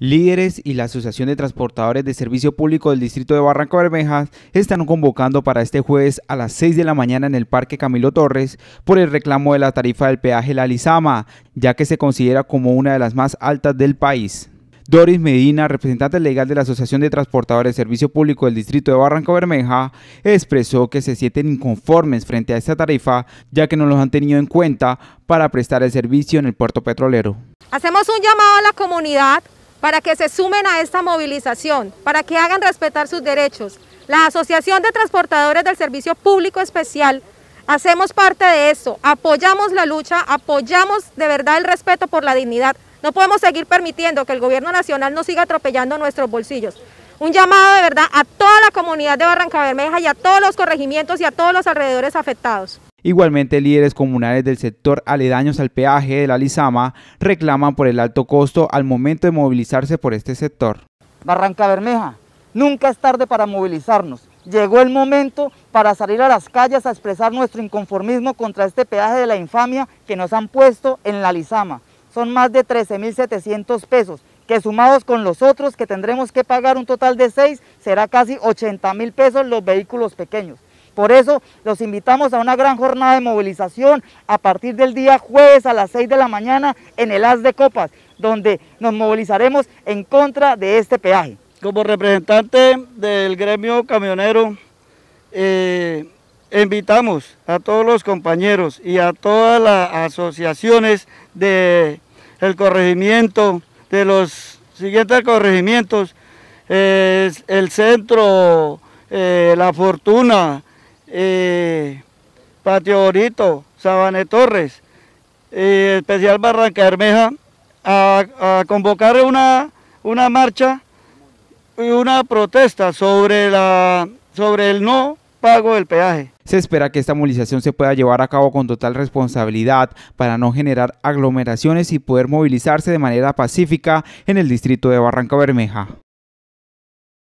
Líderes y la Asociación de Transportadores de Servicio Público del Distrito de Barranco Bermeja están convocando para este jueves a las 6 de la mañana en el Parque Camilo Torres por el reclamo de la tarifa del peaje La Lizama, ya que se considera como una de las más altas del país. Doris Medina, representante legal de la Asociación de Transportadores de Servicio Público del Distrito de Barranco Bermeja, expresó que se sienten inconformes frente a esta tarifa, ya que no los han tenido en cuenta para prestar el servicio en el puerto petrolero. Hacemos un llamado a la comunidad para que se sumen a esta movilización, para que hagan respetar sus derechos. La Asociación de Transportadores del Servicio Público Especial hacemos parte de eso, apoyamos la lucha, apoyamos de verdad el respeto por la dignidad. No podemos seguir permitiendo que el gobierno nacional nos siga atropellando nuestros bolsillos un llamado de verdad a toda la comunidad de Barranca Bermeja y a todos los corregimientos y a todos los alrededores afectados. Igualmente, líderes comunales del sector aledaños al peaje de la Lizama reclaman por el alto costo al momento de movilizarse por este sector. Barranca Bermeja, nunca es tarde para movilizarnos. Llegó el momento para salir a las calles a expresar nuestro inconformismo contra este peaje de la infamia que nos han puesto en la Lizama. Son más de 13.700 pesos que sumados con los otros que tendremos que pagar un total de seis... será casi 80 mil pesos los vehículos pequeños. Por eso los invitamos a una gran jornada de movilización a partir del día jueves a las 6 de la mañana en el As de Copas, donde nos movilizaremos en contra de este peaje. Como representante del gremio camionero, eh, invitamos a todos los compañeros y a todas las asociaciones del corregimiento, de los siguientes corregimientos, eh, el centro, eh, La Fortuna, eh, Patio Orito, Sabane Torres, especial Barranca Bermeja, a, convocar una, una marcha y una protesta sobre, la, sobre el no pago del peaje. Se espera que esta movilización se pueda llevar a cabo con total responsabilidad para no generar aglomeraciones y poder movilizarse de manera pacífica en el distrito de Barranca Bermeja.